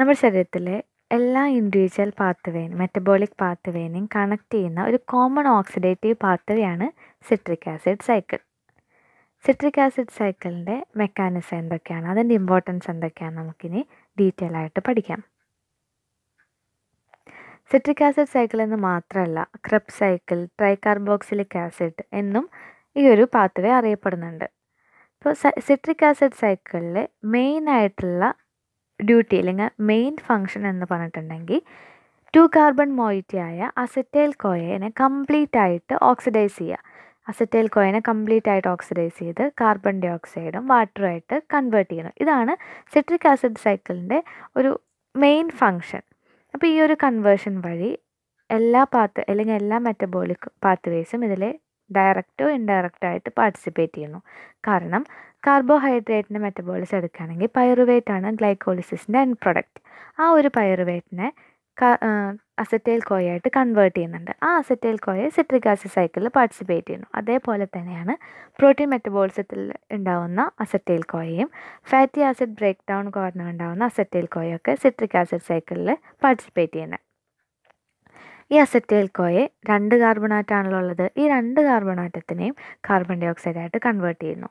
നമ്മുടെ ശരീരത്തിലെ എല്ലാ individual path metabolic path connect ചെയ്യുന്ന ഒരു കോമൺ ഓക്സിഡേറ്റീവ് പാത്ത് വേയാണ് citric acid cycle citric acid സൈക്കിളിൻ്റെ മെക്കാനിസം എന്തൊക്കെയാണ് അതിൻ്റെ ഇമ്പോർട്ടൻസ് എന്തൊക്കെയാണ് നമുക്കിനി ഡീറ്റെയിൽ ആയിട്ട് പഠിക്കാം സിട്രിക് ആസിഡ് സൈക്കിൾ എന്ന് മാത്രമല്ല ക്രബ് സൈക്കിൾ ട്രൈകാർബോക്സിലിക് ആസിഡ് എന്നും ഈ ഒരു പാത്വേ അറിയപ്പെടുന്നുണ്ട് ഇപ്പോൾ സിട്രിക് ആസിഡ് സൈക്കിളിൽ മെയിൻ ആയിട്ടുള്ള ഡ്യൂട്ടി അല്ലെങ്കിൽ മെയിൻ ഫങ്ഷൻ എന്ന് പറഞ്ഞിട്ടുണ്ടെങ്കിൽ ടു കാർബൺ മോയിറ്റിയായ അസറ്റൈൽ കോയനെ കംപ്ലീറ്റ് ആയിട്ട് ഓക്സിഡൈസ് ചെയ്യുക അസറ്റൈൽ കോയനെ കംപ്ലീറ്റ് ആയിട്ട് ഓക്സിഡൈസ് ചെയ്ത് കാർബൺ ഡൈ ഓക്സൈഡും വാട്ടറുമായിട്ട് കൺവേർട്ട് ചെയ്യണം ഇതാണ് സിട്രിക് ആസിഡ് സൈക്കിളിൻ്റെ ഒരു മെയിൻ ഫങ്ഷൻ അപ്പോൾ ഈ ഒരു കൺവേർഷൻ വഴി എല്ലാ പാത്ത് അല്ലെങ്കിൽ എല്ലാ മെറ്റബോളിക് വേസും ഇതിൽ ഡയറക്റ്റോ ഇൻഡയറക്റ്റോ ആയിട്ട് പാർട്ടിസിപ്പേറ്റ് ചെയ്യുന്നു കാരണം കാർബോഹൈഡ്രേറ്റിൻ്റെ മെറ്റബോളിസം എടുക്കുകയാണെങ്കിൽ ആണ് ഗ്ലൈക്കോളിസിൻ്റെ എൻഡ് പ്രൊഡക്റ്റ് ആ ഒരു പയറുവേറ്റിനെ അസറ്റൈൽ കോയായിട്ട് കൺവേർട്ട് ചെയ്യുന്നുണ്ട് ആ അസറ്റൈൽ കോയ സിട്രിക് ആസിഡ് സൈക്കിളിൽ പാർട്ടിസിപ്പേറ്റ് ചെയ്യുന്നു അതേപോലെ തന്നെയാണ് പ്രോട്ടീൻ മെറ്റബോളിസത്തിൽ ഉണ്ടാവുന്ന അസറ്റൈൽ കോയയും ഫാറ്റി ആസിഡ് ബ്രേക്ക് ഡൗൺ കാരണം ഉണ്ടാവുന്ന അസറ്റൈൽ കോയൊക്കെ സിട്രിക് ആസിഡ് സൈക്കിളിൽ പാർട്ടിസിപ്പേറ്റ് ചെയ്യുന്നത് ഈ അസറ്റൈൽ കോയെ രണ്ട് കാർബണാറ്റാണല്ലോ ഉള്ളത് ഈ രണ്ട് കാർബണാറ്റത്തിനെയും കാർബൺ ഡൈ ഓക്സൈഡായിട്ട് കൺവേർട്ട് ചെയ്യുന്നു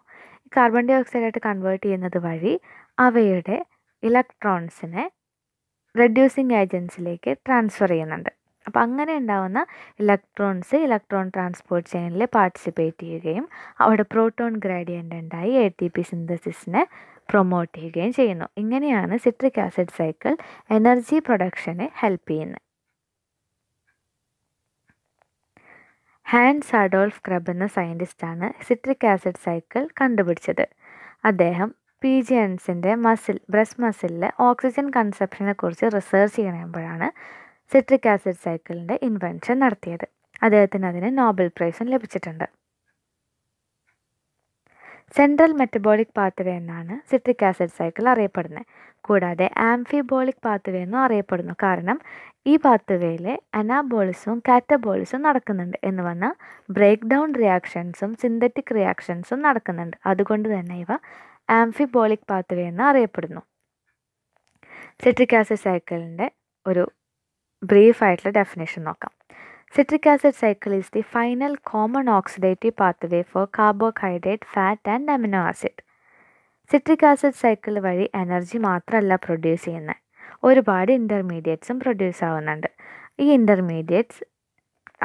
കാർബൺ ഡൈ ഓക്സൈഡായിട്ട് കൺവേർട്ട് ചെയ്യുന്നത് വഴി അവയുടെ ഇലക്ട്രോൺസിനെ റെഡ്യൂസിങ് ഏജൻസിലേക്ക് ട്രാൻസ്ഫർ ചെയ്യുന്നുണ്ട് അപ്പോൾ അങ്ങനെ ഉണ്ടാവുന്ന ഇലക്ട്രോൺസ് ഇലക്ട്രോൺ ട്രാൻസ്പോർട്ട് ചെയിനിൽ പാർട്ടിസിപ്പേറ്റ് ചെയ്യുകയും അവിടെ പ്രോട്ടോൺ ഗ്രാഡിയൻ്റ് ഉണ്ടായി എ ടി പി സിന്തസിസിനെ പ്രൊമോട്ട് ചെയ്യുകയും ചെയ്യുന്നു ഇങ്ങനെയാണ് സിട്രിക് ആസിഡ് സൈക്കിൾ എനർജി പ്രൊഡക്ഷനെ ഹെൽപ്പ് ചെയ്യുന്നത് ഹാൻസ് അഡോൾഫ് ക്രബ് എന്ന സയൻറ്റിസ്റ്റാണ് സിട്രിക് ആസിഡ് സൈക്കിൾ കണ്ടുപിടിച്ചത് അദ്ദേഹം പി ജി എൻസിൻ്റെ മസിൽ ബ്രസ്റ്റ് മസിലിലെ ഓക്സിജൻ കുറിച്ച് റിസർച്ച് ചെയ്യുമ്പോഴാണ് സിട്രിക് ആസിഡ് സൈക്കിളിൻ്റെ ഇൻവെൻഷൻ നടത്തിയത് അദ്ദേഹത്തിന് അതിന് നോബൽ പ്രൈസും ലഭിച്ചിട്ടുണ്ട് സെൻട്രൽ മെറ്റബോളിക് പാത്വേ എന്നാണ് സിട്രിക് ആസിഡ് സൈക്കിൾ അറിയപ്പെടുന്നത് കൂടാതെ ആംഫിബോളിക് പാത്വേ എന്നും അറിയപ്പെടുന്നു കാരണം ഈ പാത്വേയിലെ അനാബോളിസും കാറ്റബോളിസവും നടക്കുന്നുണ്ട് എന്ന് പറഞ്ഞാൽ ബ്രേക്ക് ഡൗൺ റിയാക്ഷൻസും സിന്തറ്റിക് റിയാക്ഷൻസും നടക്കുന്നുണ്ട് അതുകൊണ്ട് തന്നെ ഇവ ആംഫിബോളിക് പാത്വേ എന്ന് അറിയപ്പെടുന്നു സിട്രിക് ആസിഡ് സൈക്കിളിൻ്റെ ഒരു ബ്രീഫായിട്ടുള്ള ഡെഫിനേഷൻ നോക്കാം Citric acid cycle is the final common oxidative pathway for carbohydrate fat and amino acid citric acid cycle വഴി എനർജി മാത്രമല്ല പ്രൊഡ്യൂസ് ചെയ്യുന്നത് ഒരുപാട് ഇൻ്റർമീഡിയറ്റ്സും പ്രൊഡ്യൂസ് ആവുന്നുണ്ട് ഈ ഇൻ്റർമീഡിയറ്റ്സ്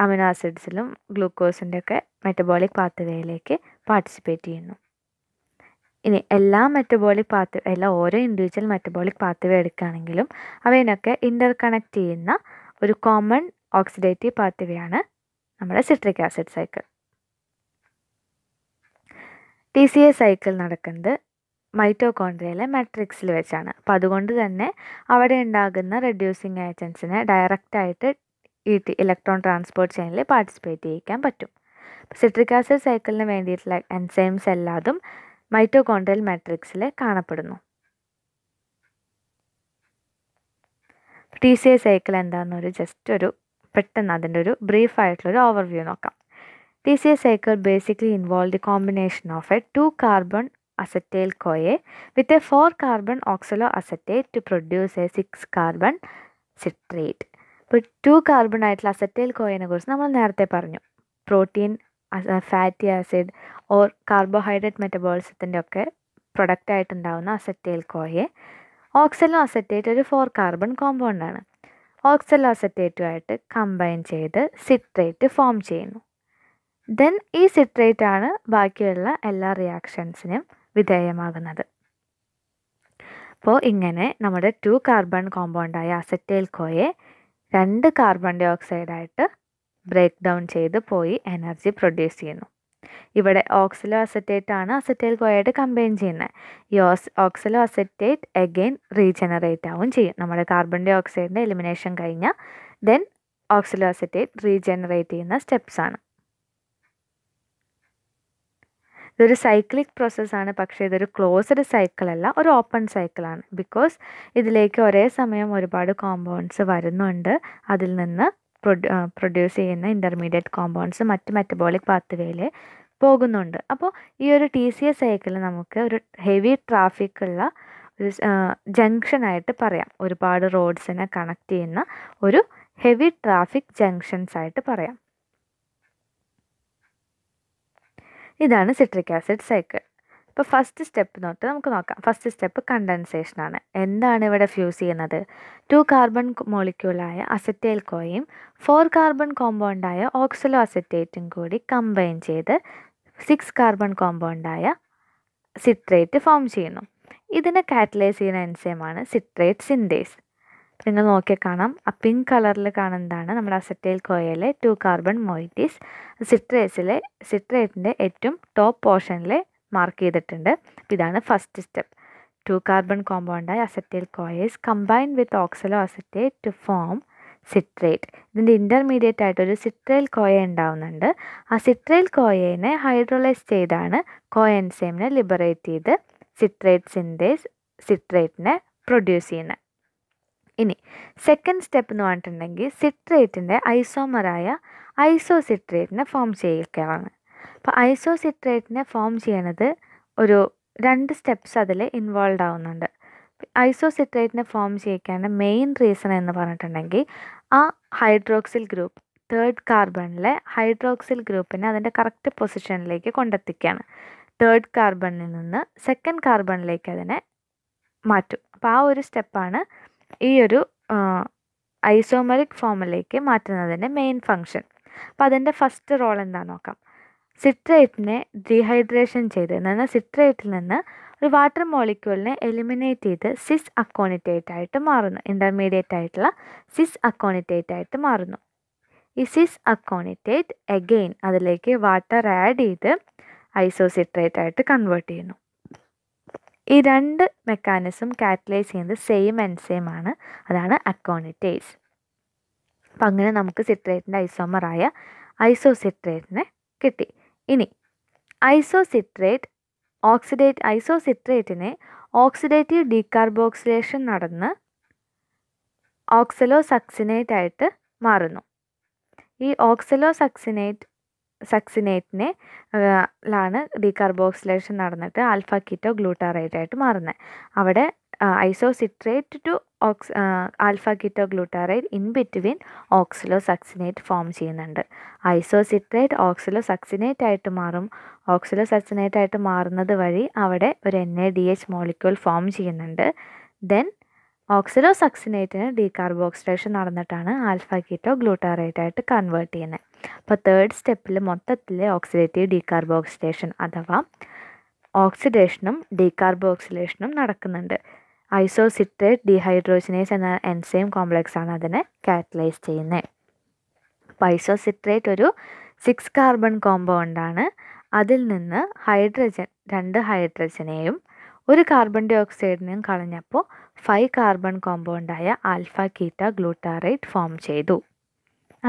അമിനോ ആസിഡ്സിലും ഗ്ലൂക്കോസിൻ്റെ ഒക്കെ മെറ്റബോളിക് പാത്വേയിലേക്ക് പാർട്ടിസിപ്പേറ്റ് ചെയ്യുന്നു ഇനി എല്ലാ മെറ്റബോളിക് പാത്ത് എല്ലാ ഓരോ ഇൻഡിവിജ്വൽ മെറ്റബോളിക് പാത്വേ എടുക്കുകയാണെങ്കിലും അവയിനൊക്കെ ഇൻ്റർ കണക്ട് ചെയ്യുന്ന ഒരു കോമൺ ഓക്സിഡേറ്റീവ് പാത്തിവയാണ് നമ്മുടെ citric acid cycle T C A cycle നടക്കുന്നത് മൈറ്റോകോൺഡ്രിയയിലെ മാട്രിക്സിൽ വെച്ചാണ് അപ്പോൾ അതുകൊണ്ട് തന്നെ അവിടെ ഉണ്ടാകുന്ന റെഡ്യൂസിങ് ഏജൻസിനെ ഡയറക്റ്റായിട്ട് ഈ ടി ഇലക്ട്രോൺ ട്രാൻസ്പോർട്ട് ചെയിനിൽ പാർട്ടിസിപ്പേറ്റ് ചെയ്യിക്കാൻ പറ്റും സിട്രിക് ആസിഡ് സൈക്കിളിന് വേണ്ടിയിട്ടുള്ള എൻസൈംസ് എല്ലാതും മൈറ്റോകോൺഡ്രിയൽ മാട്രിക്സിൽ കാണപ്പെടുന്നു ടി സി എ സൈക്കിൾ എന്താണെന്നൊരു ജസ്റ്റ് ഒരു പെട്ടെന്ന് അതിൻ്റെ ഒരു ബ്രീഫായിട്ടുള്ളൊരു ഓവർവ്യൂ നോക്കാം T C A cycle basically involve the combination of a two carbon acetyl CoA with a four carbon oxaloacetate to produce a six carbon citrate ഇപ്പോൾ two carbon ആയിട്ടുള്ള acetyl കോയിനെ കുറിച്ച് നമ്മൾ നേരത്തെ പറഞ്ഞു protein fatty acid or carbohydrate മെറ്റബോൾസത്തിൻ്റെ ഒക്കെ പ്രൊഡക്റ്റായിട്ടുണ്ടാവുന്ന അസറ്റേൽ കോയെ ഓക്സലോ അസറ്റേറ്റ് ഒരു ഫോർ കാർബൺ കോമ്പൗണ്ട് ആണ് ഓക്സലോസറ്റേറ്റുമായിട്ട് കമ്പൈൻ ചെയ്ത് സിട്രേറ്റ് ഫോം ചെയ്യുന്നു ദെൻ ഈ സിട്രേറ്റ് ആണ് ബാക്കിയുള്ള എല്ലാ റിയാക്ഷൻസിനും വിധേയമാകുന്നത് അപ്പോൾ ഇങ്ങനെ നമ്മുടെ ടു കാർബൺ കോമ്പൗണ്ടായ അസറ്റൈൽ കോയെ രണ്ട് കാർബൺ ഡൈ ബ്രേക്ക് ഡൗൺ ചെയ്ത് പോയി എനർജി പ്രൊഡ്യൂസ് ചെയ്യുന്നു ഇവിടെ ഓക്സലോ അസറ്റേറ്റ് ആണ് അസറ്റൈൽ കോയായിട്ട് കമ്പൈൻ ചെയ്യുന്നത് ഈ ഓക്സലോ അസറ്റേറ്റ് അഗെയിൻ റീജനറേറ്റ് ആവും ചെയ്യും നമ്മുടെ കാർബൺ ഡൈ ഓക്സൈഡിൻ്റെ എലിമിനേഷൻ കഴിഞ്ഞാൽ ദെൻ ഓക്സലോ അസറ്റേറ്റ് റീജനറേറ്റ് ചെയ്യുന്ന സ്റ്റെപ്സാണ് ഇതൊരു സൈക്ലിക് പ്രോസസ്സാണ് പക്ഷേ ഇതൊരു ക്ലോസ്ഡ് സൈക്കിളല്ല ഒരു ഓപ്പൺ സൈക്കിളാണ് ബിക്കോസ് ഇതിലേക്ക് ഒരേ സമയം ഒരുപാട് കോമ്പൗണ്ട്സ് വരുന്നുണ്ട് അതിൽ നിന്ന് പ്രൊഡ്യൂസ് ചെയ്യുന്ന ഇൻ്റർമീഡിയറ്റ് കോമ്പൗണ്ട്സ് മറ്റ് മെറ്റബോളിക് പാത്വേയിൽ പോകുന്നുണ്ട് അപ്പോൾ ഈ ഒരു ടി സി എസ് സൈക്കിൾ നമുക്ക് ഒരു ഹെവി ട്രാഫിക് ഉള്ള ഒരു ജംഗ്ഷനായിട്ട് പറയാം ഒരുപാട് റോഡ്സിനെ കണക്ട് ചെയ്യുന്ന ഒരു ഹെവി ട്രാഫിക് ജംഗ്ഷൻസ് ആയിട്ട് പറയാം ഇതാണ് സിട്രിക് ആസിഡ് സൈക്കിൾ ഇപ്പോൾ ഫസ്റ്റ് സ്റ്റെപ്പ് തൊട്ട് നമുക്ക് നോക്കാം ഫസ്റ്റ് സ്റ്റെപ്പ് കണ്ടൻസേഷനാണ് എന്താണ് ഇവിടെ ഫ്യൂസ് ചെയ്യുന്നത് ടു കാർബൺ മോളിക്യൂളായ അസറ്റൈൽ കോയും ഫോർ കാർബൺ കോമ്പൗണ്ടായ ഓക്സലോ അസറ്റേറ്റും കൂടി കമ്പൈൻ ചെയ്ത് സിക്സ് കാർബൺ കോമ്പൗണ്ടായ സിട്രേറ്റ് ഫോം ചെയ്യുന്നു ഇതിനെ കാറ്റലൈസ് ചെയ്യുന്ന എൻസൈമാണ് സിട്രേറ്റ് സിന്തേസ് നിങ്ങൾ നോക്കിയാൽ കാണാം ആ പിങ്ക് കളറിൽ കാണുന്നതാണ് നമ്മുടെ അസറ്റൈൽ കോയയിലെ ടു കാർബൺ മോയിറ്റീസ് സിട്രേസിലെ സിട്രേറ്റിൻ്റെ ഏറ്റവും ടോപ്പ് പോർഷനിലെ മാർക്ക് ചെയ്തിട്ടുണ്ട് ഇതാണ് ഫസ്റ്റ് സ്റ്റെപ്പ് ടു കാർബൺ കോമ്പൗണ്ടായി acetyl CoA's combine with oxaloacetate to form citrate ഇതിൻ്റെ ഇൻ്റർമീഡിയറ്റ് ആയിട്ടൊരു സിട്രൈൽ കോയ ഉണ്ടാവുന്നുണ്ട് ആ സിട്രൈൽ കോയേനെ ഹൈഡ്രോലൈസ് ചെയ്താണ് കോയൻസേമിനെ ലിബറേറ്റ് ചെയ്ത് സിട്രേറ്റ് സിന്തേസ് സിട്രേറ്റിനെ പ്രൊഡ്യൂസ് ചെയ്യുന്നത് ഇനി സെക്കൻഡ് സ്റ്റെപ്പ് എന്ന് പറഞ്ഞിട്ടുണ്ടെങ്കിൽ സിട്രേറ്റിൻ്റെ ഐസോമറായ സിട്രേറ്റിനെ ഫോം ചെയ്യുകയാണ് അപ്പോൾ ഐസോസിട്രേറ്റിനെ ഫോം ചെയ്യണത് ഒരു രണ്ട് സ്റ്റെപ്സ് അതിൽ ഇൻവോൾവ് ആവുന്നുണ്ട് ഐസോസിട്രേറ്റിനെ ഫോം ചെയ്യിക്കാൻ്റെ മെയിൻ റീസൺ എന്ന് പറഞ്ഞിട്ടുണ്ടെങ്കിൽ ആ ഹൈഡ്രോക്സിൽ ഗ്രൂപ്പ് തേർഡ് കാർബണിലെ ഹൈഡ്രോക്സിൽ ഗ്രൂപ്പിനെ അതിൻ്റെ കറക്റ്റ് പൊസിഷനിലേക്ക് കൊണ്ടെത്തിക്കുകയാണ് തേർഡ് കാർബണിൽ നിന്ന് സെക്കൻഡ് കാർബണിലേക്ക് അതിനെ മാറ്റും അപ്പോൾ ആ ഒരു സ്റ്റെപ്പാണ് ഈ ഒരു ഐസോമറിക് ഫോമിലേക്ക് മാറ്റുന്നതിൻ്റെ മെയിൻ ഫങ്ഷൻ അപ്പോൾ അതിൻ്റെ ഫസ്റ്റ് റോൾ എന്താ നോക്കാം സിട്രേറ്റിനെ ഡീഹൈഡ്രേഷൻ ചെയ്ത് എന്നാൽ സിട്രേറ്റിൽ നിന്ന് ഒരു വാട്ടർ മോളിക്യൂളിനെ എലിമിനേറ്റ് ചെയ്ത് സിസ് അക്കോണിറ്റേറ്റ് ആയിട്ട് മാറുന്നു ഇൻ്റർമീഡിയറ്റ് ആയിട്ടുള്ള സിസ് അക്കോണിറ്റേറ്റ് ആയിട്ട് മാറുന്നു ഈ സിസ് അക്കോണിറ്റേറ്റ് എഗെയിൻ അതിലേക്ക് വാട്ടർ ആഡ് ചെയ്ത് ഐസോസിട്രേറ്റ് ആയിട്ട് കൺവേർട്ട് ചെയ്യുന്നു ഈ രണ്ട് മെക്കാനിസം കാറ്റലൈസ് ചെയ്യുന്നത് സെയിം എൻസൈം ആണ് അതാണ് അക്കോണിറ്റേസ് അപ്പം അങ്ങനെ നമുക്ക് സിട്രേറ്റിൻ്റെ ഐസോമറായ ഐസോസിട്രേറ്റിനെ കിട്ടി ഇനി ഐസോസിട്രേറ്റ് ഓക്സിഡേറ്റ് ഐസോസിട്രേറ്റിനെ ഓക്സിഡേറ്റീവ് ഡീകാർബോക്സിലേഷൻ നടന്ന് ഓക്സലോ സക്സിനേറ്റ് ആയിട്ട് മാറുന്നു ഈ ഓക്സലോ സക്സിനേറ്റ് സക്സിനേറ്റിനെ ലാണ് ഡീകാർബോക്സിലേഷൻ നടന്നിട്ട് ആൽഫ കിറ്റോ ഗ്ലൂട്ടാറേറ്റ് ആയിട്ട് മാറുന്നത് അവിടെ ഐസോസിട്രേറ്റ് ടു ഓക്സ് alpha keto glutarate in between oxalosuccinate form ചെയ്യുന്നുണ്ട് ഐസോസിട്രേറ്റ് ഓക്സിലോ സക്സിനേറ്റ് ആയിട്ട് മാറും ഓക്സിലോ സക്സിനേറ്റ് ആയിട്ട് മാറുന്നത് വഴി അവിടെ ഒരു N A D H molecule form ചെയ്യുന്നുണ്ട് ദെൻ ഓക്സിലോ സക്സിനേറ്റിന് ഡീകാർബോക്സിലേഷൻ നടന്നിട്ടാണ് ആൽഫ കിറ്റോ ഗ്ലൂട്ടാറൈറ്റ് ആയിട്ട് കൺവേർട്ട് ചെയ്യുന്നത് അപ്പോൾ തേർഡ് സ്റ്റെപ്പിൽ മൊത്തത്തിലെ ഓക്സിഡേറ്റീവ് ഡീകാർബോക്സിലേഷൻ അഥവാ ഓക്സിഡേഷനും ഡീകാർബോക്സിലേഷനും നടക്കുന്നുണ്ട് ഐസോസിട്രേറ്റ് ഡീഹൈഡ്രോജിനേസ് എന്ന എൻസൈം ആണ് അതിനെ കാറ്റലൈസ് ചെയ്യുന്നത് അപ്പോൾ ഐസോസിട്രേറ്റ് ഒരു സിക്സ് കാർബൺ കോമ്പൗണ്ടാണ് അതിൽ നിന്ന് ഹൈഡ്രജൻ രണ്ട് ഹൈഡ്രജനെയും ഒരു കാർബൺ ഡൈ ഓക്സൈഡിനെയും കളഞ്ഞപ്പോൾ ഫൈവ് കാർബൺ കോമ്പൗണ്ടായ ആൽഫ കീറ്റ ഗ്ലൂട്ടാറൈറ്റ് ഫോം ചെയ്തു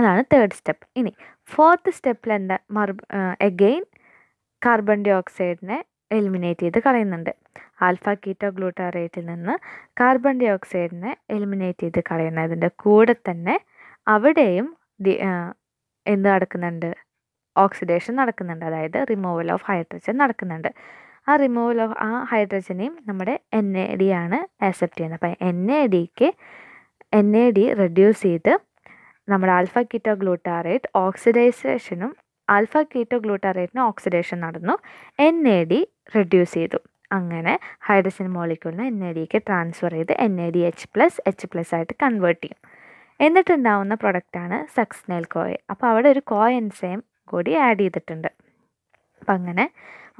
അതാണ് തേർഡ് സ്റ്റെപ്പ് ഇനി ഫോർത്ത് സ്റ്റെപ്പിൽ എന്താ മറു എഗെയിൻ കാർബൺ ഡൈ ഓക്സൈഡിനെ എലിമിനേറ്റ് ചെയ്ത് കളയുന്നുണ്ട് ആൽഫ കീറ്റോ ഗ്ലൂട്ടാറേറ്റിൽ നിന്ന് കാർബൺ ഡൈ ഓക്സൈഡിനെ എലിമിനേറ്റ് ചെയ്ത് കളയുന്നതിൻ്റെ കൂടെ തന്നെ അവിടെയും എന്ത് നടക്കുന്നുണ്ട് ഓക്സിഡേഷൻ നടക്കുന്നുണ്ട് അതായത് റിമൂവൽ ഓഫ് ഹൈഡ്രജൻ നടക്കുന്നുണ്ട് ആ റിമൂവൽ ഓഫ് ആ ഹൈഡ്രജനെയും നമ്മുടെ എൻ എ ഡി ആണ് ആക്സെപ്റ്റ് ചെയ്യുന്നത് അപ്പം എൻ എ ഡിക്ക് എൻ എ ഡി റെഡ്യൂസ് ചെയ്ത് നമ്മുടെ ആൽഫ കീറ്റോ ഗ്ലൂട്ടാറേറ്റ് ഓക്സിഡൈസേഷനും ആൽഫ കീറ്റോ ഗ്ലൂട്ടാറേറ്റിന് ഓക്സിഡേഷൻ നടന്നു എൻ എ ഡി റെഡ്യൂസ് ചെയ്തു അങ്ങനെ ഹൈഡ്രജൻ മോളിക്യൂളിനെ എൻ എ ഡിക്ക് ട്രാൻസ്ഫർ ചെയ്ത് N A D H plus H plus ആയിട്ട് കൺവേർട്ട് ചെയ്യും എന്നിട്ടുണ്ടാവുന്ന പ്രൊഡക്റ്റാണ് സക്സ്നൈൽ കോയ അപ്പോൾ അവിടെ ഒരു കോ എൻസൈം കൂടി ആഡ് ചെയ്തിട്ടുണ്ട് അപ്പം അങ്ങനെ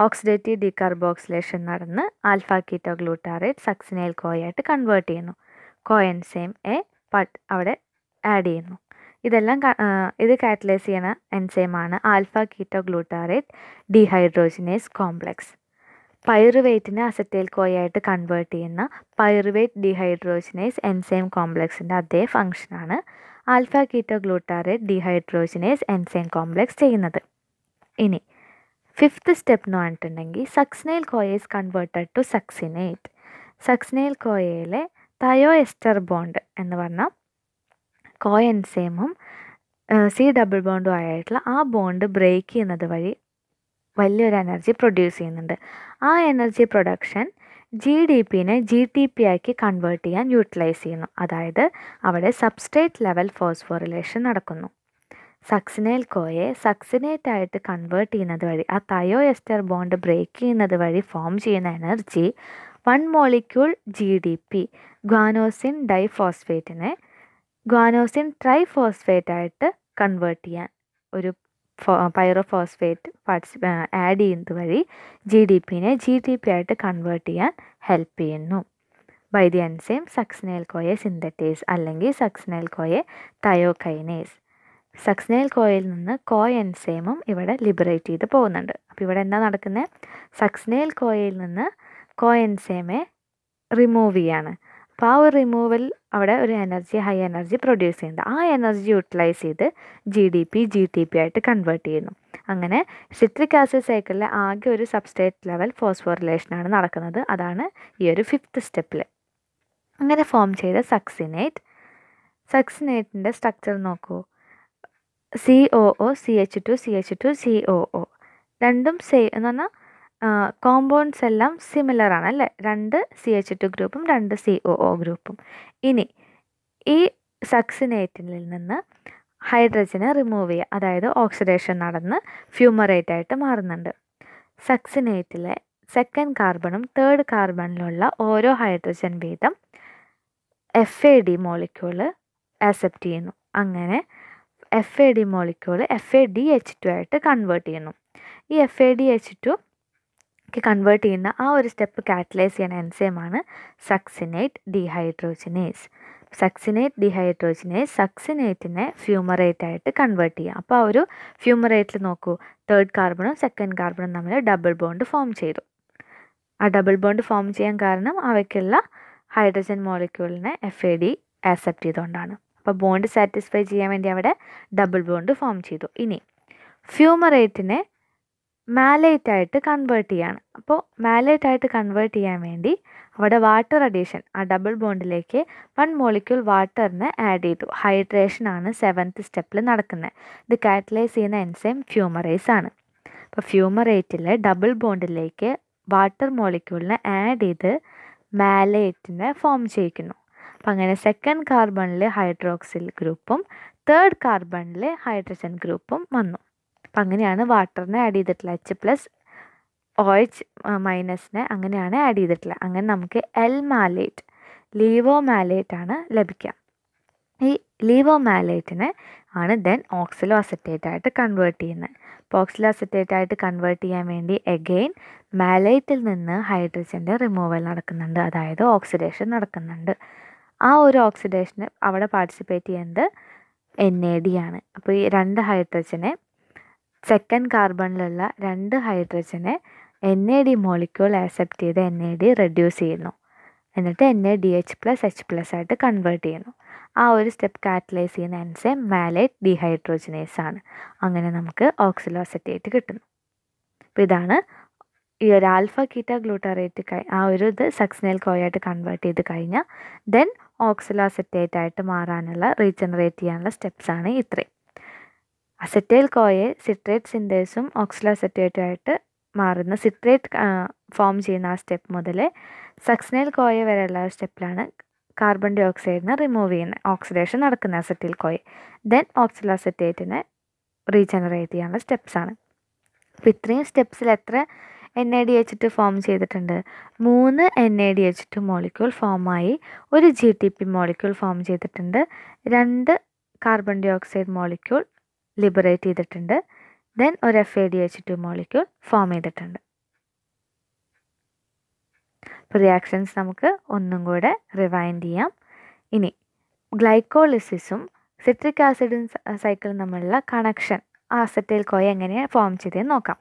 ഓക്സിഡേറ്റീവ് ഡീകാർബോക്സിലേഷൻ നടന്ന് ആൽഫ കീറ്റോ ഗ്ലൂട്ടാറേറ്റ് സക്സിനൈൽ കോയായിട്ട് കൺവേർട്ട് ചെയ്യുന്നു കോ എൻസൈം എ പട്ട് അവിടെ ആഡ് ചെയ്യുന്നു ഇതെല്ലാം ഇത് കാറ്റലൈസ് ചെയ്യുന്ന എൻസൈമാണ് alpha keto glutarate dehydrogenase complex പൈറുവേറ്റിനെ അസറ്റൈൽ കോയായിട്ട് കൺവേർട്ട് ചെയ്യുന്ന പൈറുവേറ്റ് ഡീഹൈഡ്രോജിനേസ് എൻസൈം കോംപ്ലക്സിൻ്റെ അതേ ഫംഗ്ഷനാണ് alpha keto glutarate dehydrogenase enzyme complex ചെയ്യുന്നത് ഇനി ഫിഫ്ത്ത് സ്റ്റെപ്പ് എന്ന് പറഞ്ഞിട്ടുണ്ടെങ്കിൽ succinyl CoA's converted to succinate succinyl കോയയിലെ തയോ എസ്റ്റർ ബോണ്ട് എന്ന് പറഞ്ഞ കോ എൻസൈമും സി ഡബിൾ ബോണ്ടും ആയിട്ടുള്ള ആ ബോണ്ട് ബ്രേക്ക് ചെയ്യുന്നത് വഴി വലിയൊരു എനർജി പ്രൊഡ്യൂസ് ചെയ്യുന്നുണ്ട് ആ എനർജി പ്രൊഡക്ഷൻ ജി ഡി പിനെ ജി ടി പി ആക്കി കൺവേർട്ട് ചെയ്യാൻ യൂട്ടിലൈസ് ചെയ്യുന്നു അതായത് അവിടെ സബ്സ്ട്രേറ്റ് ലെവൽ ഫോസ്ഫോറിലേഷൻ നടക്കുന്നു സക്സിനേൽ കോയെ സക്സിനേറ്റ് ആയിട്ട് കൺവേർട്ട് ചെയ്യുന്നത് വഴി ആ തയോ എസ്റ്റർ ബോണ്ട് ബ്രേക്ക് ചെയ്യുന്നത് വഴി ഫോം ചെയ്യുന്ന energy one molecule G D P guanosine diphosphate guanosine triphosphate ആയിട്ട് കൺവേർട്ട് ചെയ്യാൻ ഒരു പൈറോഫോസ്ഫേറ്റ് പാർട്ടിസി ആഡ് ചെയ്യുന്നത് വഴി ജി ഡി പിനെ ജി ഡി പി ആയിട്ട് കൺവേർട്ട് ചെയ്യാൻ ഹെൽപ്പ് ചെയ്യുന്നു by the enzyme succinyl CoA synthetase അല്ലെങ്കിൽ സക്സ്നേൽ കോയെ തയോകൈനേസ് സക്സ്നേൽ കോയിൽ നിന്ന് കോ എൻസെയിമും ഇവിടെ ലിബറേറ്റ് ചെയ്ത് പോകുന്നുണ്ട് അപ്പോൾ ഇവിടെ എന്താ നടക്കുന്നത് സക്സ്നേൽ കോയിൽ നിന്ന് കോ റിമൂവ് ചെയ്യാണ് പവർ റിമൂവൽ അവിടെ ഒരു എനർജി ഹൈ എനർജി പ്രൊഡ്യൂസ് ചെയ്യുന്നുണ്ട് ആ എനർജി യൂട്ടിലൈസ് ചെയ്ത് G D P G T P ആയിട്ട് കൺവേർട്ട് ചെയ്യുന്നു അങ്ങനെ സിട്രിക് ആസിഡ് സൈക്കിളിലെ ആകെ ഒരു സബ്സ്റ്റേറ്റ് ലെവൽ ഫോസ്ഫോറിലേഷനാണ് നടക്കുന്നത് അതാണ് ഈ ഒരു ഫിഫ്ത്ത് സ്റ്റെപ്പിൽ അങ്ങനെ ഫോം ചെയ്ത സക്സിനേറ്റ് സക്സിനേറ്റിൻ്റെ സ്ട്രക്ചർ നോക്കൂ C O O C H two C H two C O O രണ്ടും സെയിം എന്ന് പറഞ്ഞാൽ കോമ്പൗണ്ട്സ് എല്ലാം സിമിലർ ആണ് അല്ലേ രണ്ട് സി എച്ച് ടു ഗ്രൂപ്പും രണ്ട് സി ഒ ഒ ഗ്രൂപ്പും ഇനി ഈ സക്സിനേറ്റിൽ നിന്ന് ഹൈഡ്രജനെ റിമൂവ് ചെയ്യുക അതായത് ഓക്സിഡേഷൻ നടന്ന് ഫ്യൂമറേറ്റ് ആയിട്ട് മാറുന്നുണ്ട് സക്സിനേറ്റിലെ സെക്കൻഡ് കാർബണും തേർഡ് കാർബണിലുള്ള ഓരോ ഹൈഡ്രജൻ വീതം F A D molecule accept ചെയ്യുന്നു അങ്ങനെ F A D molecule F A D H two ആയിട്ട് കൺവേർട്ട് ചെയ്യുന്നു ഈ F A D H two convert ചെയ്യുന്ന ആ ഒരു സ്റ്റെപ്പ് കാറ്റലൈസ് ചെയ്യുന്ന എൻസൈമാണ് സക്സിനേറ്റ് ഡീഹൈഡ്രോജിനേസ് സക്സിനേറ്റ് ഡീഹൈഡ്രോജിനേസ് സക്സിനേറ്റിനെ ഫ്യൂമറേറ്റ് ആയിട്ട് കൺവേർട്ട് ചെയ്യുക അപ്പോൾ ആ ഒരു ഫ്യൂമറേറ്റിൽ നോക്കൂ തേർഡ് കാർബണും സെക്കൻഡ് കാർബണും തമ്മിൽ ഡബിൾ ബോണ്ട് ഫോം ചെയ്തു ആ ഡബിൾ ബോണ്ട് ഫോം ചെയ്യാൻ കാരണം അവയ്ക്കുള്ള ഹൈഡ്രജൻ മോളിക്യൂളിനെ എഫ് എ ഡി ആക്സെപ്റ്റ് ചെയ്തുകൊണ്ടാണ് അപ്പോൾ ബോണ്ട് സാറ്റിസ്ഫൈ ചെയ്യാൻ വേണ്ടി അവിടെ ഡബിൾ ബോണ്ട് ഫോം ചെയ്തു ഇനി ഫ്യൂമറേറ്റിനെ മാലേറ്റ് ആയിട്ട് കൺവേർട്ട് ചെയ്യാണ് അപ്പോൾ മാലേറ്റ് ആയിട്ട് കൺവേർട്ട് ചെയ്യാൻ വേണ്ടി അവിടെ വാട്ടർ അഡീഷൻ ആ ഡബിൾ ബോണ്ടിലേക്ക് വൺ മോളിക്യൂൾ വാട്ടറിനെ ആഡ് ചെയ്തു ഹൈഡ്രേഷൻ ആണ് സെവൻത്ത് സ്റ്റെപ്പിൽ നടക്കുന്നത് ഇത് കാറ്റലൈസ് ചെയ്യുന്ന എൻസൈം ഫ്യൂമറേസ് ആണ് അപ്പോൾ ഫ്യൂമറേറ്റിലെ ഡബിൾ ബോണ്ടിലേക്ക് വാട്ടർ മോളിക്യൂളിനെ ആഡ് ചെയ്ത് മാലേറ്റിനെ ഫോം ചെയ്യിക്കുന്നു അപ്പം അങ്ങനെ സെക്കൻഡ് കാർബണിലെ ഹൈഡ്രോക്സിൽ ഗ്രൂപ്പും തേർഡ് കാർബണിലെ ഹൈഡ്രജൻ ഗ്രൂപ്പും വന്നു അപ്പം അങ്ങനെയാണ് വാട്ടറിനെ ആഡ് ചെയ്തിട്ടുള്ളത് എച്ച് പ്ലസ് ഒ എച്ച് മൈനസിനെ അങ്ങനെയാണ് ആഡ് ചെയ്തിട്ടുള്ളത് അങ്ങനെ നമുക്ക് എൽ മാലേറ്റ് ലീവോ മാലേറ്റാണ് ലഭിക്കുക ഈ ലീവോ മാലേറ്റിനെ ആണ് ദെൻ ഓക്സിലോ അസറ്റേറ്റ് ആയിട്ട് കൺവേർട്ട് ചെയ്യുന്നത് അപ്പോൾ ഓക്സിലോ അസറ്റേറ്റ് ആയിട്ട് കൺവേർട്ട് ചെയ്യാൻ വേണ്ടി എഗെയിൻ മാലേറ്റിൽ നിന്ന് ഹൈഡ്രജൻ്റെ റിമൂവൽ നടക്കുന്നുണ്ട് അതായത് ഓക്സിഡേഷൻ നടക്കുന്നുണ്ട് ആ ഒരു ഓക്സിഡേഷന് അവിടെ പാർട്ടിസിപ്പേറ്റ് ചെയ്യുന്നത് എൻ എ ഡി ആണ് അപ്പോൾ ഈ രണ്ട് ഹൈഡ്രജനെ സെക്കൻഡ് കാർബണിലുള്ള രണ്ട് ഹൈഡ്രജനെ N A D molecule accept ചെയ്ത് എൻ എ ഡി റെഡ്യൂസ് ചെയ്യുന്നു എന്നിട്ട് N A D H plus H plus ആയിട്ട് കൺവേർട്ട് ചെയ്യുന്നു ആ ഒരു സ്റ്റെപ്പ് കാറ്റലൈസ് ചെയ്യുന്ന എൻസൈം മാലേറ്റ് ഡീഹൈഡ്രോജനേസ് ആണ് അങ്ങനെ നമുക്ക് ഓക്സിലോസെറ്റേറ്റ് കിട്ടുന്നു അപ്പോൾ ഇതാണ് ഈ ഒരു ആൽഫ കീറ്റ ഗ്ലൂട്ടാറേറ്റ് ആ ഒരു ഇത് സക്സിനൽ കോയായിട്ട് കൺവേർട്ട് ചെയ്ത് കഴിഞ്ഞാൽ ദെൻ ഓക്സിലോസെറ്റേറ്റ് ആയിട്ട് മാറാനുള്ള റീജനറേറ്റ് ചെയ്യാനുള്ള സ്റ്റെപ്സാണ് ഇത്രയും അസെറ്റൈൽ കോയെ സിട്രേറ്റ് സിന്തേസും ഓക്സിലോസെറ്റേറ്റുമായിട്ട് മാറുന്ന സിട്രേറ്റ് ഫോം ചെയ്യുന്ന ആ സ്റ്റെപ്പ് മുതൽ സക്സ്നൈൽ കോയ വരെയുള്ള സ്റ്റെപ്പിലാണ് കാർബൺ ഡൈ ഓക്സൈഡിനെ റിമൂവ് ചെയ്യുന്നത് ഓക്സിഡേഷൻ നടക്കുന്ന അസറ്റൈൽ കോയ ദെൻ ഓക്സിലോസെറ്റേറ്റിനെ റീജനറേറ്റ് ചെയ്യാനുള്ള സ്റ്റെപ്സാണ് അപ്പം ഇത്രയും സ്റ്റെപ്സിൽ എത്ര N A D H two form ചെയ്തിട്ടുണ്ട് മൂന്ന് N A D H two molecule ഫോമായി ഒരു G T P molecule form ചെയ്തിട്ടുണ്ട് രണ്ട് carbon dioxide molecule liberate ചെയ്തിട്ടുണ്ട് ദെൻ ഒരു F A D H two molecule form ചെയ്തിട്ടുണ്ട് അപ്പോൾ റിയാക്ഷൻസ് നമുക്ക് ഒന്നും കൂടെ റിവൈൻഡ് ചെയ്യാം ഇനി ഗ്ലൈക്കോളിസിസും സിട്രിക് ആസിഡും സൈക്കിളും തമ്മിലുള്ള കണക്ഷൻ ആസറ്റൈൽ കോയ എങ്ങനെയാണ് ഫോം ചെയ്തതെന്ന് നോക്കാം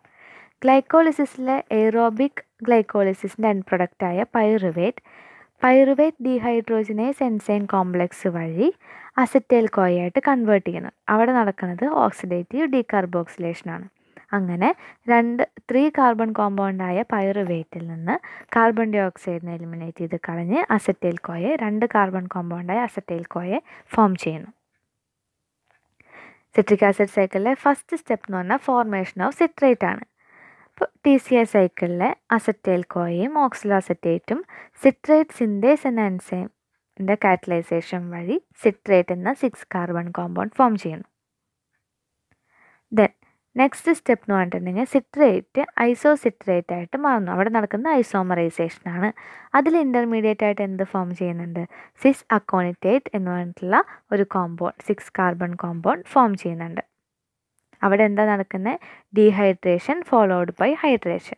ഗ്ലൈക്കോളിസിസിലെ എയ്റോബിക് ഗ്ലൈക്കോളിസിസിൻ്റെ എൻഡ് പ്രൊഡക്റ്റായ pyruvate pyruvate dehydrogenase enzyme complex വഴി അസറ്റൈൽ കോയായിട്ട് കൺവേർട്ട് ചെയ്യുന്നു അവിടെ നടക്കുന്നത് ഓക്സിഡേറ്റീവ് ഡീകാർബോക്സിലേഷനാണ് അങ്ങനെ രണ്ട് ത്രീ കാർബൺ കോമ്പൗണ്ടായ പൈറുവേറ്റിൽ നിന്ന് കാർബൺ ഡൈ ഓക്സൈഡിനെ എലിമിനേറ്റ് ചെയ്ത് കളഞ്ഞ് അസറ്റൈൽ കോയെ രണ്ട് കാർബൺ കോമ്പൗണ്ടായ അസറ്റൈൽ കോയെ ഫോം ചെയ്യുന്നു സിട്രിക് ആസിഡ് സൈക്കിളിലെ ഫസ്റ്റ് സ്റ്റെപ്പ് എന്ന് പറഞ്ഞാൽ ഫോർമേഷൻ ഓഫ് സിട്രേറ്റ് ആണ് ടി സി എ സൈക്കിളിലെ അസറ്റൈൽ കോയയും ഓക്സിലോസറ്റേറ്റും സിട്രേറ്റ് സിന്തേസ് എന്ന എൻസൈമിൻ്റെ കാറ്റലൈസേഷൻ വഴി സിട്രേറ്റ് എന്ന സിക്സ് കാർബൺ കോമ്പൗണ്ട് ഫോം ചെയ്യുന്നു ദെൻ നെക്സ്റ്റ് സ്റ്റെപ്പ് എന്ന് പറഞ്ഞിട്ടുണ്ടെങ്കിൽ സിട്രേറ്റ് ഐസോസിട്രേറ്റ് ആയിട്ട് മാറുന്നു അവിടെ നടക്കുന്ന ഐസോമറൈസേഷൻ ആണ് അതിൽ ഇൻ്റർമീഡിയറ്റ് ആയിട്ട് എന്ത് ഫോം ചെയ്യുന്നുണ്ട് സിസ് അക്കോണിറ്റേറ്റ് എന്ന് പറഞ്ഞിട്ടുള്ള ഒരു compound six carbon compound form ചെയ്യുന്നുണ്ട് അവിടെ എന്താ നടക്കുന്നത് dehydration followed by hydration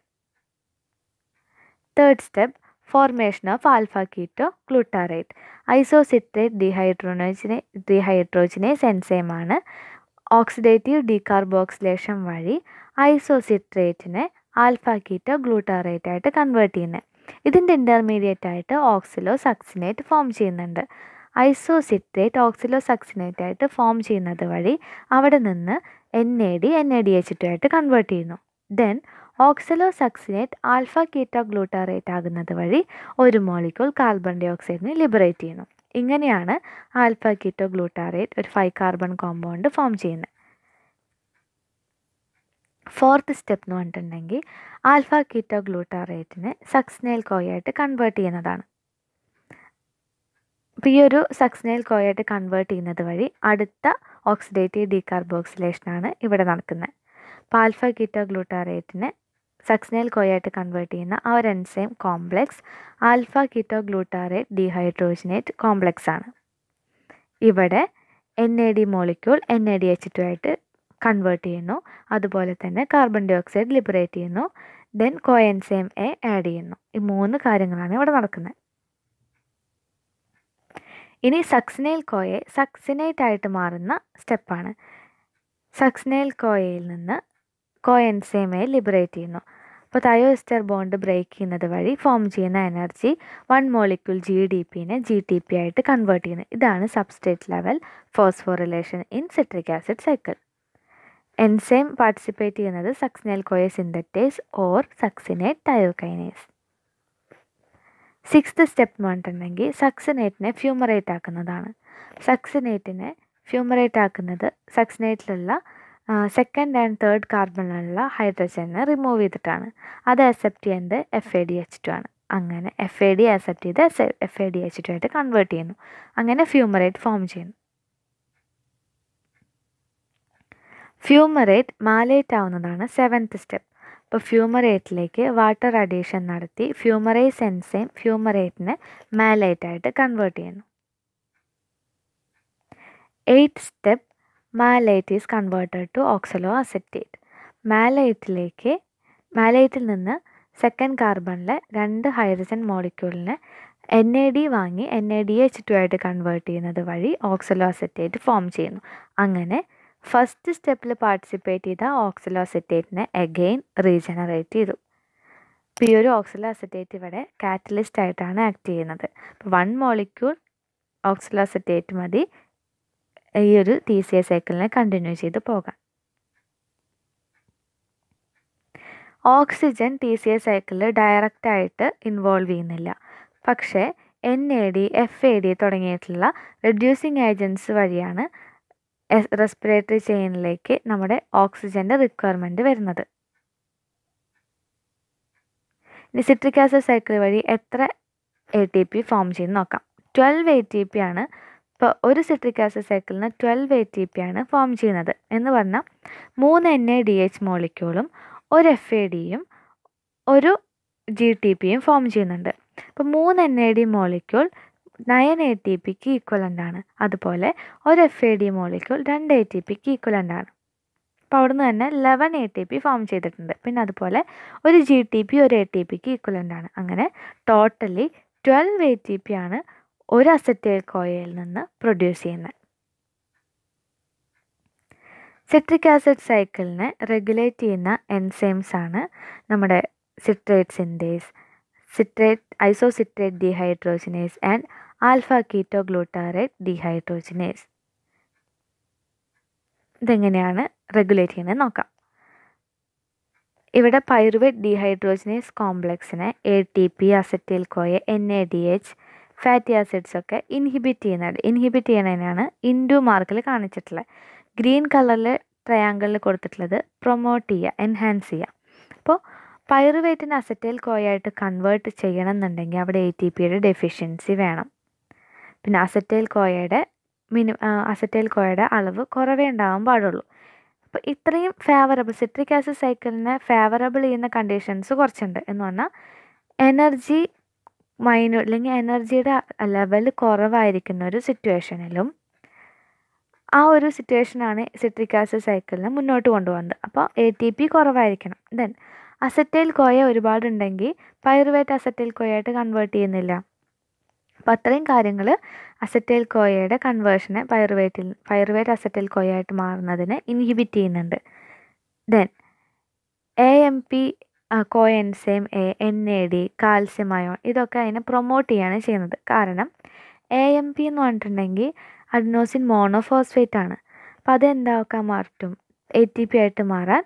third step formation of alpha keto glutarate isocitrate ഡീഹൈഡ്രോനോജിനെ ഡീഹൈഡ്രോജിനെ സെൻസേമാണ് ഓക്സിഡേറ്റീവ് ഡീകാർബോക്സിലേഷൻ വഴി ഐസോസിട്രേറ്റിനെ ആൽഫ കീറ്റോ ഗ്ലൂട്ടാറേറ്റ് ആയിട്ട് കൺവേർട്ട് ചെയ്യുന്നത് ഇതിൻ്റെ ഇൻ്റർമീഡിയറ്റ് ആയിട്ട് ഓക്സിലോ സക്സിനേറ്റ് ഫോം ചെയ്യുന്നുണ്ട് ഐസോസിട്രേറ്റ് ഓക്സിലോ സക്സിനേറ്റ് ആയിട്ട് ഫോം ചെയ്യുന്നത് വഴി അവിടെ നിന്ന് N A D N A D H two ആയിട്ട് കൺവേർട്ട് ചെയ്യുന്നു then oxalosuccinate alpha keto glutarate ആകുന്നത് വഴി ഒരു മോളിക്യൂൾ കാർബൺ ഡൈ ഓക്സൈഡിന് ലിബറേറ്റ് ചെയ്യുന്നു ഇങ്ങനെയാണ് ആൽഫ കീറ്റോ ഗ്ലൂട്ടാറേറ്റ് ഒരു ഫൈവ് കാർബൺ കോമ്പൗണ്ട് ഫോം ചെയ്യുന്നത് ഫോർത്ത് സ്റ്റെപ്പ് എന്ന് പറഞ്ഞിട്ടുണ്ടെങ്കിൽ ആൽഫ കീറ്റോ ഗ്ലൂട്ടാറേറ്റിനെ സക്സ്നേൽ കോയായിട്ട് കൺവേർട്ട് ചെയ്യുന്നതാണ് അപ്പം ഈ ഒരു സക്സനൈൽ കോയായിട്ട് കൺവേർട്ട് ചെയ്യുന്നത് വഴി അടുത്ത ഓക്സിഡേറ്റീവ് ഡീകാർബോക്സിലേഷനാണ് ഇവിടെ നടക്കുന്നത് അപ്പോൾ ആൽഫ കീറ്റോ ഗ്ലൂട്ടാറേറ്റിനെ സക്സനൈൽ കോയായിട്ട് കൺവേർട്ട് ചെയ്യുന്ന ആ ഒരു enzyme complex alpha keto glutarate dehydrogenate complex ആണ് ഇവിടെ N A D molecule N A D H two ആയിട്ട് കൺവേർട്ട് ചെയ്യുന്നു അതുപോലെ തന്നെ കാർബൺ ഡൈ ഓക്സൈഡ് ലിബറേറ്റ് ചെയ്യുന്നു ദെൻ കോയൻസെം എ ആഡ് ചെയ്യുന്നു ഈ മൂന്ന് കാര്യങ്ങളാണ് ഇവിടെ നടക്കുന്നത് ഇനി സക്സിനൈൽ കോയെ സക്സിനേറ്റ് ആയിട്ട് മാറുന്ന സ്റ്റെപ്പാണ് സക്സിനൈൽ കോയയിൽ നിന്ന് കോയൻസേമയെ ലിബറേറ്റ് ചെയ്യുന്നു അപ്പോൾ തയോസ്റ്റർ ബോണ്ട് ബ്രേക്ക് ചെയ്യുന്നത് വഴി ഫോം ചെയ്യുന്ന energy one molecule G D പിന്നെ ജി ടി പി ആയിട്ട് കൺവേർട്ട് ചെയ്യുന്നത് ഇതാണ് substrate level phosphorylation in citric acid cycle enzyme participate ചെയ്യുന്നത് succinyl CoA synthetase or succinate thiokinase sixth step എന്ന് പറഞ്ഞിട്ടുണ്ടെങ്കിൽ സക്സനേറ്റിനെ ഫ്യൂമറേറ്റ് ആക്കുന്നതാണ് സക്സനേറ്റിനെ ഫ്യൂമറേറ്റ് ആക്കുന്നത് സക്സനേറ്റിലുള്ള സെക്കൻഡ് ആൻഡ് തേർഡ് കാർബണിലുള്ള ഹൈഡ്രജനെ റിമൂവ് ചെയ്തിട്ടാണ് അത് അക്സെപ്റ്റ് ചെയ്യേണ്ടത് F A D H two ആണ് അങ്ങനെ എഫ് എ ഡി അക്സെപ്റ്റ് ചെയ്ത് F A D H two ആയിട്ട് കൺവേർട്ട് ചെയ്യുന്നു അങ്ങനെ ഫ്യൂമറേറ്റ് ഫോം ചെയ്യുന്നു ഫ്യൂമറേറ്റ് മാലേറ്റ് ആവുന്നതാണ് സെവൻത്ത് സ്റ്റെപ്പ് അപ്പോൾ ഫ്യൂമറേറ്റിലേക്ക് വാട്ടർ അഡീഷൻ നടത്തി ഫ്യൂമറേസ് എൻസൈം ഫ്യൂമറേറ്റിനെ മാലേറ്റായിട്ട് കൺവേർട്ട് ചെയ്യുന്നു eight step malate is converted to oxaloacetate മാലേറ്റിലേക്ക് മാലേറ്റിൽ നിന്ന് സെക്കൻഡ് കാർബണിലെ രണ്ട് ഹൈഡ്രജൻ മോളിക്യൂളിനെ എൻ എ ഡി വാങ്ങി N A D H two ആയിട്ട് കൺവേർട്ട് ചെയ്യുന്നത് വഴി ഓക്സലോ അസെറ്റേറ്റ് ഫോം ചെയ്യുന്നു അങ്ങനെ ഫസ്റ്റ് സ്റ്റെപ്പിൽ പാർട്ടിസിപ്പേറ്റ് ചെയ്ത ഓക്സിലോസിറ്റേറ്റിനെ അഗെയിൻ റീജനറേറ്റ് ചെയ്തു ഇപ്പോൾ ഈ ഒരു ഓക്സിലോസിറ്റേറ്റ് ഇവിടെ കാറ്റലിസ്റ്റ് ആയിട്ടാണ് ആക്ട് ചെയ്യുന്നത് അപ്പോൾ വൺ മോളിക്യൂൾ ഓക്സിലോസിറ്റേറ്റ് മതി ഈ ഒരു ടി സി എ സൈക്കിളിനെ കണ്ടിന്യൂ ചെയ്ത് പോകാം ഓക്സിജൻ ടി സി എ സൈക്കിളിൽ ഡയറക്റ്റായിട്ട് ഇൻവോൾവ് ചെയ്യുന്നില്ല പക്ഷേ N A D F A D തുടങ്ങിയിട്ടുള്ള റെഡ്യൂസിങ് ഏജൻസ് വഴിയാണ് റെസ്പിറേറ്ററി ചെയിനിലേക്ക് നമ്മുടെ ഓക്സിജൻ്റെ റിക്വയർമെൻറ്റ് വരുന്നത് ഇനി സിട്രിക് ആസിഡ് സൈക്കിൾ വഴി എത്ര എ ടി പി ഫോം ചെയ്യുന്ന നോക്കാം ട്വൽവ് എ ടി പി ആണ് ഇപ്പോൾ ഒരു സിട്രിക് ആസിഡ് സൈക്കിളിന് ട്വൽവ് എ ടി പി ആണ് ഫോം ചെയ്യുന്നത് എന്ന് പറഞ്ഞാൽ മൂന്ന് എൻ എ ഡി എച്ച് മോളിക്യൂളും ഒരു എഫ് എ ഡിയും ഒരു ജി ടി പിയും ഫോം ചെയ്യുന്നുണ്ട് അപ്പോൾ മൂന്ന് N A D molecule nine A T പിക്ക് ഈക്വലൻ്റ് ആണ് അതുപോലെ ഒരു എഫ് എ ഡി മോളിക്യൂൾ രണ്ട് എ ടി പിക്ക് ഈക്വലൻ്റ് ആണ് അപ്പോൾ അവിടുന്ന് തന്നെ eleven A T P form ചെയ്തിട്ടുണ്ട് പിന്നെ അതുപോലെ ഒരു ജി ടി പി ഒരു എ ടി പിക്ക് ഈക്വലൻ്റ് ആണ് അങ്ങനെ totally twelve A T P ആണ് ഒരു അസറ്റൈൽ കോയയിൽ നിന്ന് പ്രൊഡ്യൂസ് ചെയ്യുന്നത് സിട്രിക് ആസിഡ് സൈക്കിളിനെ റെഗുലേറ്റ് ചെയ്യുന്ന എൻസൈംസ് ആണ് നമ്മുടെ citrate synthase citrate isocitrate dehydrogenase and alpha keto glutarate dehydrogenase ഇതെങ്ങനെയാണ് റെഗുലേറ്റ് ചെയ്യുന്നത് നോക്കാം ഇവിടെ പൈറുവേറ്റ് ഡീഹൈഡ്രോജിനേസ് കോംപ്ലക്സിനെ A T P acetyl CoA N A D H fatty acids ഒക്കെ ഇൻഹിബിറ്റ് ചെയ്യുന്നുണ്ട് ഇൻഹിബിറ്റ് ചെയ്യണതിനാണ് ഇൻഡു മാർക്കിൽ കാണിച്ചിട്ടുള്ളത് ഗ്രീൻ കളറിൽ ട്രയാങ്കിളിൽ കൊടുത്തിട്ടുള്ളത് പ്രൊമോട്ട് ചെയ്യുക എൻഹാൻസ് ചെയ്യുക അപ്പോൾ പൈറുവേറ്റിന് അസറ്റൈൽ കോയായിട്ട് കൺവേർട്ട് ചെയ്യണം എന്നുണ്ടെങ്കിൽ അവിടെ എ ടി പിയുടെ ഡെഫിഷ്യൻസി വേണം പിന്നെ അസറ്റൈൽ കോയയുടെ മിനി അസറ്റൈൽ കോയയുടെ അളവ് കുറവേ ഉണ്ടാവാൻ പാടുള്ളൂ അപ്പോൾ ഇത്രയും ഫേവറബിൾ സിട്രിക് ആസിഡ് സൈക്കിളിനെ ഫേവറബിൾ ചെയ്യുന്ന കണ്ടീഷൻസ് കുറച്ചുണ്ട് എന്ന് പറഞ്ഞാൽ എനർജി മൈനു അല്ലെങ്കിൽ എനർജിയുടെ ലെവൽ കുറവായിരിക്കുന്ന ഒരു സിറ്റുവേഷനിലും ആ ഒരു സിറ്റുവേഷനാണ് സിട്രിക് ആസിഡ് സൈക്കിളിനെ മുന്നോട്ട് കൊണ്ടുപോകുന്നത് അപ്പോൾ എ ടി പി കുറവായിരിക്കണം ദെൻ അസറ്റൈൽ കോയ ഒരുപാടുണ്ടെങ്കിൽ പൈറുവേറ്റ് അസറ്റൈൽ കോയയായിട്ട് കൺവേർട്ട് ചെയ്യുന്നില്ല അപ്പോൾ അത്രയും കാര്യങ്ങൾ അസറ്റൈൽ കോയയുടെ കൺവേർഷനെ പയറുവേറ്റിൽ പയറുവേറ്റ് അസറ്റൈൽ കോയയായിട്ട് മാറുന്നതിനെ ഇൻഹിബിറ്റ് ചെയ്യുന്നുണ്ട് then A M P CoA N A D calcium ion ഇതൊക്കെ അതിനെ പ്രൊമോട്ട് ചെയ്യാണ് ചെയ്യുന്നത് കാരണം എ എം പി എന്ന് പറഞ്ഞിട്ടുണ്ടെങ്കിൽ അഡിനോസിൻ മോണോഫോസ്ഫേറ്റ് ആണ് അപ്പോൾ അതെന്താക്കാൻ മാറ്റും എ ടി പി ആയിട്ട് മാറാൻ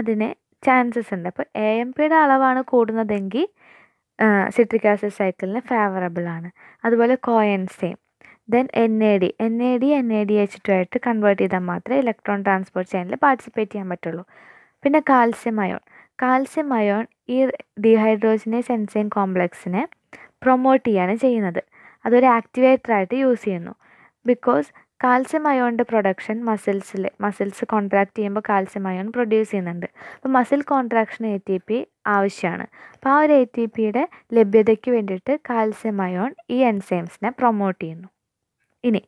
അതിന് ചാൻസസ് ഉണ്ട് അപ്പോൾ എ എം പിയുടെ അളവാണ് കൂടുന്നതെങ്കിൽ സിട്രിക് ആസിഡ് സൈക്കിളിന് ഫേവറബിൾ ആണ് അതുപോലെ co then N A D N A D N A D H two ആയിട്ട് കൺവേർട്ട് ചെയ്താൽ മാത്രമേ ഇലക്ട്രോൺ ട്രാൻസ്പോർട്ട് ചെയിനിൽ പാർട്ടിസിപ്പേറ്റ് ചെയ്യാൻ പറ്റുള്ളൂ പിന്നെ കാൽസ്യം അയോൺ കാൽസ്യം അയോൺ ഈ ഡീഹൈഡ്രോജിനേസ് എൻസൈം കോംപ്ലക്സിനെ പ്രൊമോട്ട് ചെയ്യാണ് ചെയ്യുന്നത് അതൊരു ആക്ടിവേറ്റർ ആയിട്ട് യൂസ് ചെയ്യുന്നു ബിക്കോസ് കാൽസ്യം അയോണിൻ്റെ പ്രൊഡക്ഷൻ മസിൽസിൽ മസിൽസ് കോൺട്രാക്ട് ചെയ്യുമ്പോൾ കാൽസ്യം അയോൺ പ്രൊഡ്യൂസ് ചെയ്യുന്നുണ്ട് അപ്പോൾ മസിൽ കോൺട്രാക്ഷന് എ ടി പി ആവശ്യമാണ് അപ്പോൾ ആ ഒരു എ ടി പിയുടെ ലഭ്യതയ്ക്ക് വേണ്ടിയിട്ട് കാൽസ്യം അയോൺ ഈ എൻസൈംസിനെ പ്രൊമോട്ട് ചെയ്യുന്നു ഇനി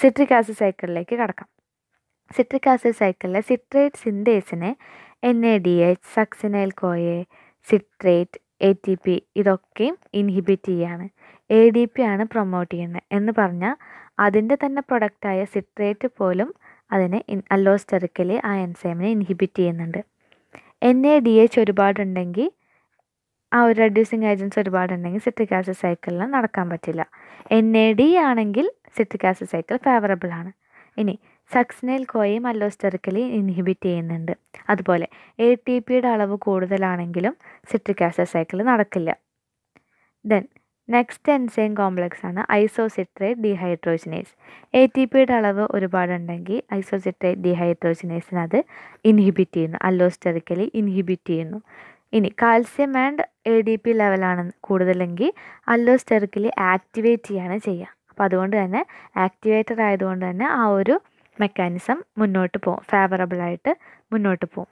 സിട്രിക് ആസിഡ് സൈക്കിളിലേക്ക് കടക്കാം സിട്രിക് ആസിഡ് സൈക്കിളിലെ സിട്രേറ്റ് സിന്തേസിനെ N A D H succinyl കോയെ സിട്രേറ്റ് എ ടി പി ഇതൊക്കെയും ഇൻഹിബിറ്റ് ചെയ്യാണ് എ ഡി പി ആണ് പ്രൊമോട്ട് ചെയ്യുന്നത് എന്ന് പറഞ്ഞാൽ അതിൻ്റെ തന്നെ പ്രൊഡക്റ്റായ സിട്രേറ്റ് പോലും അതിനെ അല്ലോസ്റ്റെറിക്കലി ആ എൻസൈമിനെ ഇൻഹിബിറ്റ് ചെയ്യുന്നുണ്ട് എൻ എ ഡി എച്ച് ഒരുപാടുണ്ടെങ്കിൽ ആ ഒരു റെഡ്യൂസിങ് ഏജൻസ് ഒരുപാടുണ്ടെങ്കിൽ സിട്രിക് ആസിഡ് സൈക്കിളിന് നടക്കാൻ പറ്റില്ല എൻ എ ഡി ആണെങ്കിൽ സിട്രിക് ആസിഡ് സൈക്കിൾ ഫേവറബിൾ ആണ് ഇനി സക്സ്നൈൽ കോയയും അല്ലോസ്റ്ററിക്കലി ഇൻഹിബിറ്റ് ചെയ്യുന്നുണ്ട് അതുപോലെ എ ടി പിയുടെ അളവ് കൂടുതലാണെങ്കിലും സിട്രിക് ആസിഡ് സൈക്കിൾ നടക്കില്ല ദെൻ നെക്സ്റ്റ് എൻസൈം കോംപ്ലക്സ് ആണ് ഐസോസിട്രേറ്റ് ഡിഹൈഡ്രോജിനേസ് എ ടി പിയുടെ അളവ് ഒരുപാടുണ്ടെങ്കിൽ ഐസോസിട്രേറ്റ് ഡീഹൈഡ്രോജിനേസിന് അത് ഇൻഹിബിറ്റ് ചെയ്യുന്നു അല്ലോസ്റ്റെറിക്കലി ഇൻഹിബിറ്റ് ചെയ്യുന്നു ഇനി calcium and A D P ലെവലാണ് കൂടുതലെങ്കിൽ അല്ലോസ്റ്റെറിക്കലി ആക്ടിവേറ്റ് ചെയ്യാണ് ചെയ്യുക അപ്പോൾ അതുകൊണ്ട് തന്നെ ആക്ടിവേറ്റഡ് ആയതുകൊണ്ട് തന്നെ ആ ഒരു മെക്കാനിസം മുന്നോട്ട് പോകും ഫേവറബിളായിട്ട് മുന്നോട്ട് പോകും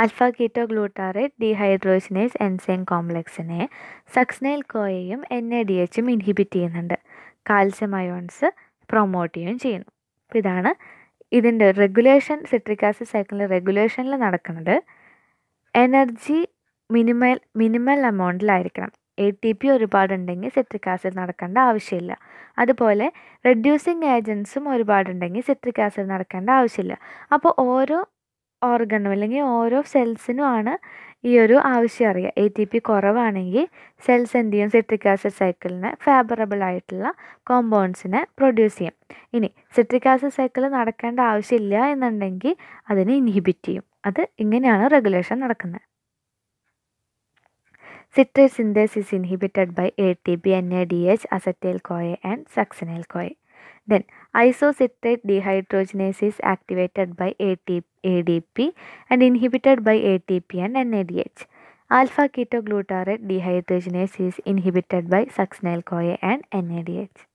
alpha keto glutarate dehydrogenase enzyme കോംപ്ലക്സിനെ സക്സ്നൈൽ കോയയും എൻ എ ഡി എച്ചും ഇൻഹിബിറ്റ് ചെയ്യുന്നുണ്ട് കാൽസ്യം അയോൺസ് പ്രൊമോട്ട് ചെയ്യുകയും ചെയ്യുന്നു അപ്പോൾ ഇതാണ് ഇതിൻ്റെ റെഗുലേഷൻ സിട്രിക് ആസിഡ് സൈക്കിളിൻ്റെ റെഗുലേഷനിൽ നടക്കുന്നത് എനർജി മിനിമൽ മിനിമൽ എമൗണ്ടിലായിരിക്കണം എ ടി പി ഒരുപാടുണ്ടെങ്കിൽ സിട്രിക് ആസിഡ് നടക്കേണ്ട ആവശ്യമില്ല അതുപോലെ റെഡ്യൂസിങ് ഏജൻസും ഒരുപാടുണ്ടെങ്കിൽ സിട്രിക് ആസിഡ് നടക്കേണ്ട ആവശ്യമില്ല അപ്പോൾ ഓരോ ഓർഗണും അല്ലെങ്കിൽ ഓരോ സെൽസിനും ആണ് ഈ ഒരു ആവശ്യം അറിയുക എ ടി പി കുറവാണെങ്കിൽ സെൽസ് എന്ത് ചെയ്യും സിട്രിക് ആസിഡ് സൈക്കിളിന് ഫേവറബിൾ ആയിട്ടുള്ള കോമ്പൗണ്ട്സിനെ പ്രൊഡ്യൂസ് ചെയ്യും ഇനി സിട്രിക് ആസിഡ് സൈക്കിൾ നടക്കേണ്ട ആവശ്യമില്ല എന്നുണ്ടെങ്കിൽ അതിനെ ഇൻഹിബിറ്റ് ചെയ്യും അത് ഇങ്ങനെയാണ് റെഗുലേഷൻ നടക്കുന്നത് citrate synthase is N A D H acetyl കോയെ ആൻഡ് succinyl കോയെ Then, isocitrate dehydrogenase activated by A T ADP and inhibited by ATP and NADH. Alpha ketoglutarate dehydrogenase is inhibited by succinyl CoA and NADH.